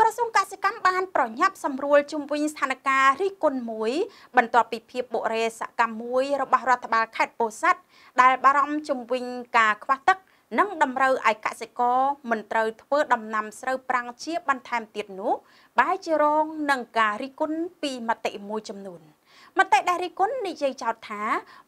ក្រសួងកសិកម្មបានប្រញាប់សម្រួលជំវិញស្ថានភាពរិះគន់មួយបន្ទាប់ពីភាពបុរេសកម្មមួយរបស់រដ្ឋបាលខេត្តពោធិ៍សាត់ដែលបារម្ភជំវិញការខ្វះទឹកនិងតម្រូវឲ្យកសិករមិនត្រូវធ្វើ ដំណាំ ស្រូវប្រាំងជាបន្ថែមទៀតនោះបែរជារងនឹងការរិះគន់ពីមតិមួយចំនួនមតិដែលរិះគន់និយាយចោទថា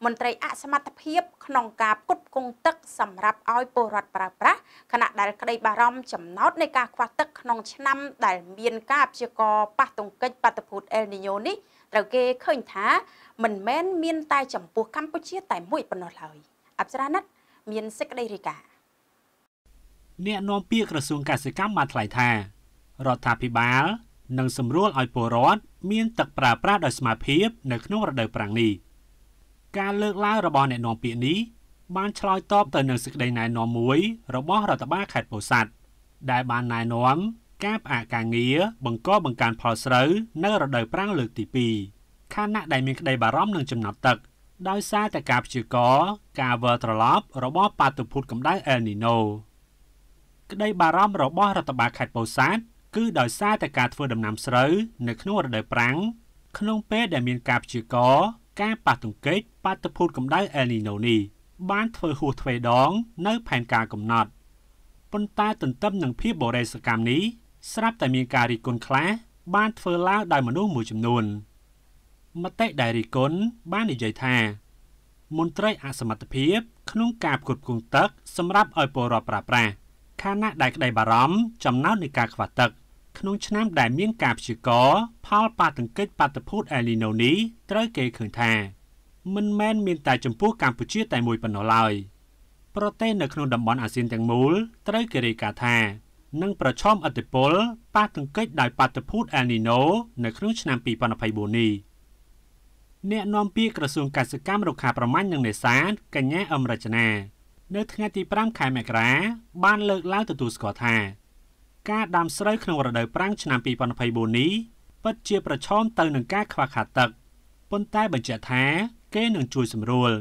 មន្ត្រីអសមត្ថភាព ក្នុងការផ្គត់ផ្គង់ទឹក សម្រាប់ឲ្យពលរដ្ឋប្រើប្រាស់ខណៈដែលក្តីបារម្ភចំណោទនៃការខ្វះទឹកក្នុងឆ្នាំដែលមានការព្យាករប៉ះទង្គិចបាតុភូតអេលនីញ៉ូនេះត្រូវគេឃើញថា មិនមែនមានតែចំពោះកម្ពុជាតែមួយប៉ុណ្ណោះឡើយអប្សរាណិតមានសេចក្តីរាយការណ៍អ្នកនាំពាក្យក្រសួងកសិកម្មបានថ្លែងថារដ្ឋាភិបាលនឹងសម្រួលឲ្យពលរដ្ឋមានទឹកប្រើប្រាស់ដោយស្មារតីភាពនៅក្នុងរដូវប្រាំងនេះការលើកឡើងរបស់អ្នកនាំពាក្យនេះបានឆ្លើយតបទៅនឹងសេចក្តីណែនាំមួយរបស់រដ្ឋបាលខេត្តពោធិ៍សាត់ដែល បានណែនាំការផ្អាកការងារបង្កបង្កើនផលស្រូវនៅរដូវប្រាំងលើកទី2ខណៈដែលមានក្តីបារម្ភនឹងចំណាប់ទឹកដោយសារតែការព្យាករណ៍ការវិលត្រឡប់របស់បាតុភូតកម្ដៅអេលនីញ៉ូក្តីបារម្ភរបស់រដ្ឋបាលខេត្តពោធិ៍សាត់គឺដោយសារតែការធ្វើដំណាំស្រូវនៅក្នុងរដូវប្រាំងក្នុងពេលដែលមានការព្យាករណ៍ការប៉ះទង្គិចបាតុភូតកម្ដៅអេលនីញ៉ូនេះបានធ្វើហួសទ្វេដងនៅផែនការកំណត់ប៉ុន្តែទន្ទឹមនឹងភាពបរិសុកម្មនេះស្រាប់តែមានការរីកគុណខ្លះ បានធ្វើឡើងដោយមនុស្សមួយចំនួន។មតិដែលរីគុណបាននិយាយថា មន្ត្រីអសមត្ថភាពក្នុងការផ្គត់ផ្គង់ទឹកសម្រាប់ឲ្យពលរដ្ឋប្រើប្រាស់ខណៈដែលក្តីបារម្ភចំណោទនៃការខ្វះទឹកក្នុងឆ្នាំដែលមានការព្យាករណ៍ផលបាតុកិច្ចបាតុភូតអេលីណូនេះត្រូវគេឃើញថាមិនមែនមានតែចំពោះកម្ពុជាតែមួយប៉ុណ្ណោះឡើយប្រទេសនៅក្នុងតំបន់អាស៊ានទាំងមូលត្រូវគេរាយការណ៍ថានឹងប្រឈមឥទ្ធិពល បាតុកិច្ចដោយបាតុភូតអេលីណូនៅក្នុងឆ្នាំ2024នេះ។អ្នកនាំពាក្យក្រសួងកសិកម្មរុក្ខាប្រមាញ់និងនេសាទកញ្ញាអមរចនានៅថ្ងៃទី5ខែមករា បានលើកឡើងទទួលស្គាល់ថា ការដាំស្រូវក្នុងរដូវប្រាំងឆ្នាំ2024នេះពិតជាប្រឈមទៅនឹងការខ្វះខាតទឹកប៉ុន្តែបញ្ជាក់ថាគេនឹងជួយសម្រួល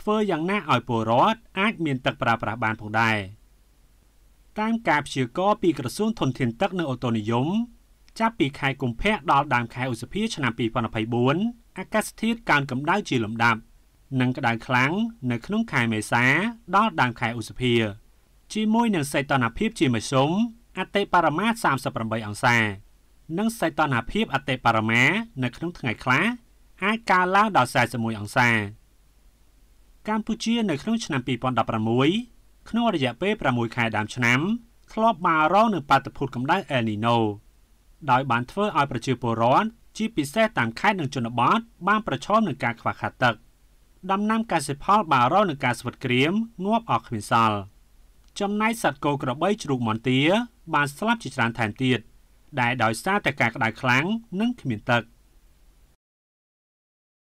ធ្វើយ៉ាងណាឲ្យពលរដ្ឋអាចមានទឹកប្រើប្រាស់បានផងដែរតាមការព្យាករណ៍ពីក្រសួងធនធានទឹកនិងអូតូនិយម ចាប់ពីខែកុម្ភៈដល់ដើមខែឧសភាឆ្នាំ2024អាកាសធាតុកើនកម្ដៅជាលំដាប់និងក្ដៅខ្លាំងនៅក្នុងខែមេសាដល់ដើមខែឧសភា ជាមួយនឹងសីតុណ្ហភាពជាមធ្យមអតិបរមា38អង្សា និងសីតុណ្ហភាពអតិបរមានៅក្នុងថ្ងៃខ្លះអាចកើនឡើងដល់41អង្សាកម្ពុជានៅក្នុងឆ្នាំ2016ក្នុងរយៈពេល6ខែដើមឆ្នាំធ្លាប់បានរងនឹងបាតុភូតកម្ដៅអេលនីណូដោយបានធ្វើឲ្យប្រជាពលរដ្ឋជាពិសេសតាមខេត្តនិងជនបទបានប្រឈមនឹងការខ្វះខាតទឹកដំណាំកសិផលបារោនឹងការស្វិតក្រៀមងាប់អស់គ្មានសល់ចំណែកសត្វគោក្របីជ្រូកមន្ទាបានស្លាប់ជាច្រើនថែមទៀតដែលដោយសារតែការក្តៅខ្លាំងនិងគ្មានទឹក